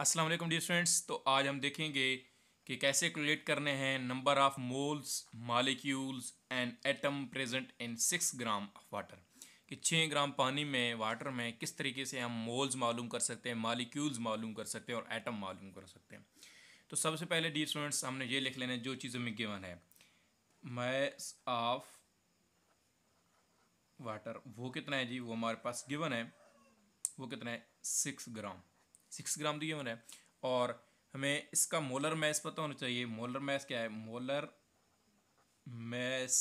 अस्सलाम वालेकुम dear students तो आज हम देखेंगे कि कैसे कैलकुलेट करने हैं number of moles molecules and atom present in six gram of water कि छः ग्राम पानी में वाटर में किस तरीके से हम मोल्स मालूम कर सकते हैं मालिक्यूल्स मालूम कर सकते हैं और एटम मालूम कर सकते हैं तो सबसे पहले डियर स्टूडेंट्स हमने ये लिख लेना है जो चीज़ों में गिवन है मैस ऑफ वाटर वो कितना है जी वो हमारे पास गिवन है वो कितना है सिक्स ग्राम सिक्स ग्राम दिए हुए हैं और हमें इसका मोलर मैस पता होना चाहिए मोलर मैस क्या है मोलर मैस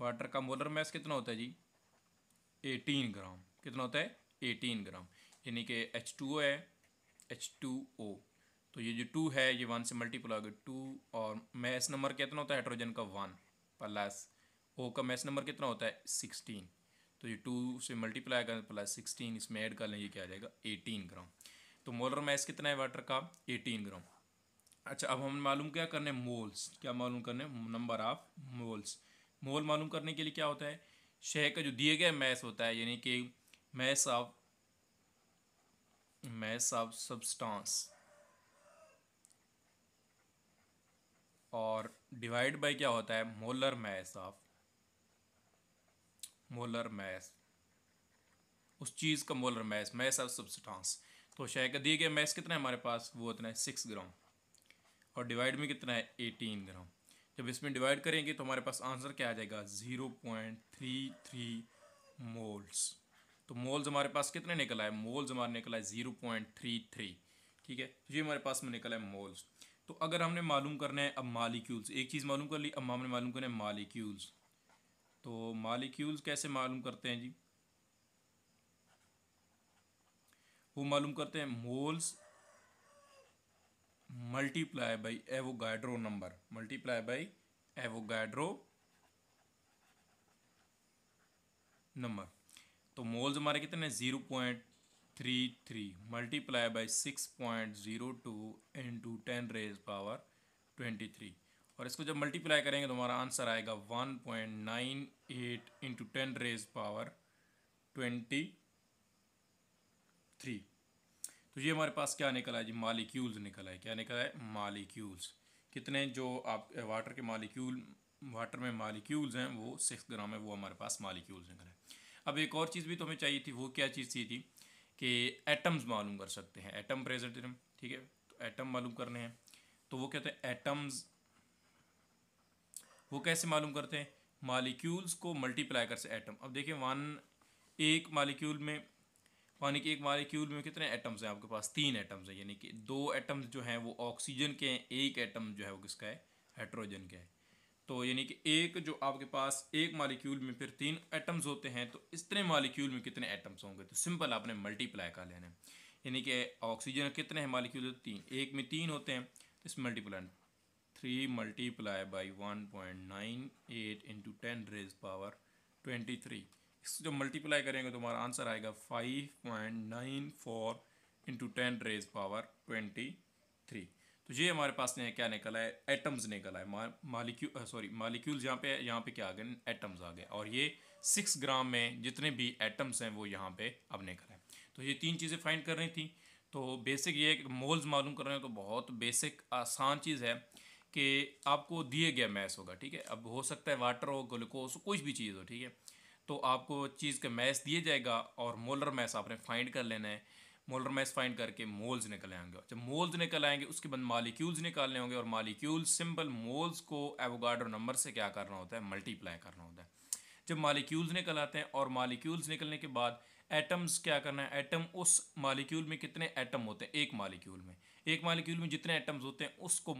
वाटर का मोलर मैस कितना होता है जी एटीन ग्राम कितना होता है एटीन ग्राम यानी कि एच टू ओ है एच टू ओ तो ये जो टू है ये वन से मल्टीपल हो गया टू और मैस नंबर कितना होता है हाइड्रोजन का वन प्लस ओ का मैस नंबर कितना होता है सिक्सटीन तो ये टू से मल्टीप्लाई करें प्लस तो सिक्सटीन इसमें ऐड कर लें ये क्या आ जाएगा एटीन ग्राम तो मोलर मैस कितना है वाटर का एटीन ग्राम अच्छा अब हम मालूम क्या करने मोल्स क्या मालूम करने नंबर ऑफ मोल्स मोल मालूम करने के लिए क्या होता है शह का जो दिए गए मैस होता है यानी कि mass of mass of substance और डिवाइड बाय क्या होता है molar mass of molar mass उस चीज़ का molar mass mass of substance तो शायद का दिए गए मैस कितना है हमारे पास वो उतना है सिक्स ग्राम और डिवाइड में कितना है एटीन ग्राम जब इसमें डिवाइड करेंगे तो हमारे पास आंसर क्या आ जाएगा zero point three three moles तो मोल्स हमारे पास कितने निकला है मोल्स हमारे निकला है ज़ीरो पॉइंट थ्री थ्री ठीक है तो ये हमारे पास में निकला है मोल्स तो अगर हमने मालूम करना है अब मालिक्यूल्स एक चीज़ मालूम कर ली अब हमने मालूम करना है मालिक्यूल्स तो मालिक्यूल्स कैसे मालूम करते हैं जी वो मालूम करते हैं moles multiply by Avogadro number multiply by Avogadro number तो मोल्स हमारे कितने zero point three three multiply by six point zero two into ten raise power twenty three और इसको जब मल्टीप्लाई करेंगे तो हमारा आंसर आएगा one point nine eight into ten raise power twenty three तो ये हमारे पास क्या निकला है जी मालिक्यूल्स निकला है क्या निकला है मालिक्यूल्स कितने जो आप वाटर के मालिक्यूल वाटर में मालिक्यूल्स हैं वो सिक्स ग्राम है वो हमारे पास मालिक्यूल्स निकल है अब एक और चीज़ भी तो हमें चाहिए थी वो क्या चीज़ थी थी कि एटम्स मालूम कर सकते हैं एटम प्रेजेंट ठीक है तो एटम मालूम करने हैं तो वो कहते हैं एटम्स वो कैसे मालूम करते हैं मालिक्यूल्स को मल्टीप्लाई कर से एटम अब देखिए वन एक मालिक्यूल में पानी के एक मालिक्यूल में कितने एटम्स हैं आपके पास तीन एटम्स हैं यानी कि दो एटम्स जो हैं वो ऑक्सीजन के हैं एक एटम जो है वो किसका है हाइड्रोजन का है तो यानी कि एक जो आपके पास एक मालिक्यूल में फिर तीन एटम्स होते हैं तो इतने मालिक्यूल में कितने एटम्स होंगे तो सिंपल आपने मल्टीप्लाई कर लेना है यानी कि ऑक्सीजन कितने हैं मालिक्यूल तीन एक में तीन होते हैं तो इस multiply three multiply by one point nine eight into ten raise power twenty three इसको जब मल्टीप्लाई करेंगे तो हमारा आंसर आएगा five point nine four into ten raise power twenty three तो ये हमारे पास ने क्या निकला है एटम्स निकला है मालिक्यू सॉरी मालिक्यूल यहाँ पे यहाँ पे क्या आ गए एटम्स आ गए और ये सिक्स ग्राम में जितने भी एटम्स हैं वो यहाँ पे अब निकला है तो ये तीन चीज़ें फाइंड कर रही थी तो बेसिक ये मोल्स मालूम कर रहे हैं तो बहुत बेसिक आसान चीज़ है कि आपको दिए गया मैस होगा ठीक है अब हो सकता है वाटर हो ग्लूकोज कुछ भी चीज़ हो ठीक है तो आपको चीज़ का मैस दिए जाएगा और मोलर मैस आपने फाइंड कर लेना है मोलर मैस फाइंड करके मोल्स निकल आएंगे जब मोल्स निकल आएंगे उसके बाद मालिक्यूल्स निकालने होंगे और मालिक्यूल सिंपल मोल्स को एवोगाडो नंबर से क्या करना होता है मल्टीप्लाई करना होता है जब मालिक्यूल्स निकल आते हैं और मालिक्यूल्स निकलने के बाद एटम्स क्या करना है एटम उस मालिक्यूल में कितने एटम होते हैं एक मालिक्यूल में एक मालिक्यूल में जितने एटम्स होते हैं उसको